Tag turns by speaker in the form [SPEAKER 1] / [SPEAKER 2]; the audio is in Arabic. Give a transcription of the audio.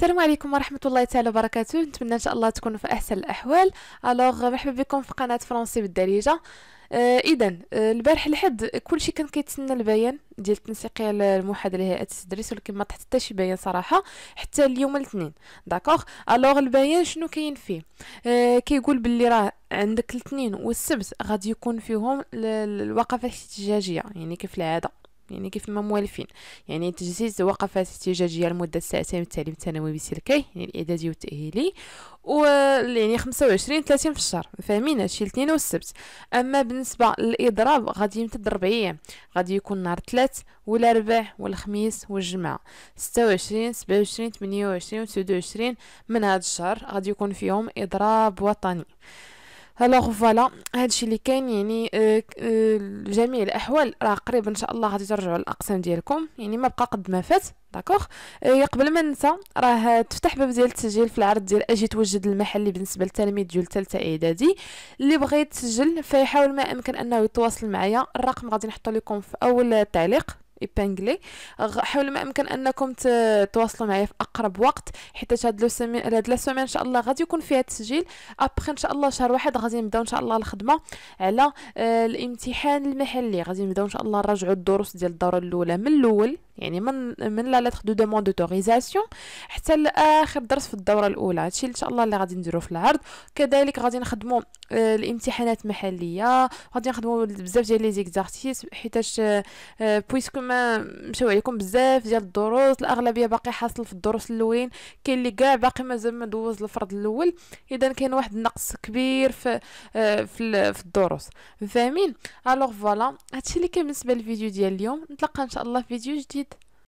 [SPEAKER 1] السلام عليكم ورحمه الله تعالى وبركاته نتمنى ان شاء الله تكونوا في احسن الاحوال الوغ euh, مرحبا بكم في قناه فرونسي بالدارجه آه اذا آه البارح الحد كلشي كان كيتسنى البيان ديال التنسيقيه الموحده لهيئه التدريس ولكن ما طحت حتى شي بيان صراحه حتى اليوم الاثنين داكوغ الوغ البيان شنو كاين فيه آه كيقول باللي راه عندك الاثنين والسبت غادي يكون فيهم الوقفه الاحتجاجيه يعني كيف العاده يعني كيف ما موالفين يعني تجسيس وقفات احتجاجيه لمده ساعتين التعليم الثانوي بسلكي يعني الاعدادي والتاهيلي و يعني 25 30 في الشهر فاهمين هادشي الاثنين والسبت اما بالنسبه للاضراب غادي يمتد 4 ايام غادي يكون نهار الثلاث والاربع والخميس والجمعه 26 27 28 29 من هذا الشهر غادي يكون فيهم اضراب وطني الوغ فوالا هادشي اللي كاين يعني آه، آه، جميع الاحوال راه قريب ان شاء الله غادي ترجعوا الاقسام ديالكم يعني ما بقى قد ما فات داكوغ آه، قبل ما ننسى راه تفتح باب ديال التسجيل في العرض ديال اجي توجد المحلي بالنسبه للتلاميذ ديال الثالثه اعدادي اللي بغى يتسجل فيحاول ما امكن انه يتواصل معايا الرقم غادي نحطو لكم في اول تعليق ايبانغلي حاول ما امكن انكم تواصلوا معايا في اقرب وقت حيت هاد لو سيمين هاد لا سيمين ان شاء الله غادي يكون فيها تسجيل ابخي ان شاء الله شهر واحد غادي نبداو ان شاء الله الخدمه على آه، الامتحان المحلي غادي نبداو ان شاء الله نراجعوا الدروس ديال الدوره الاولى من الاول يعني من من لا لتر دو دوموند دوتوريزاسيون حتى لاخر درس في الدوره الاولى هادشي ان شاء الله اللي غادي نديرو في العرض كذلك غادي نخدمو آه، الامتحانات المحليه غادي نخدمو بزاف ديال لي زيكزارسيس حيتاش آه، آه، بويسكو ما مشاو عليكم بزاف ديال الدروس الاغلبيه باقي حاصل في الدروس الاولين كاين اللي كاع باقي مازال ما دوز الفرض الاول اذا كاين واحد النقص كبير في في, في الدروس فاهمين الوغ فوالا هادشي اللي كان بالنسبه للفيديو ديال اليوم نتلاقى ان شاء الله في فيديو جديد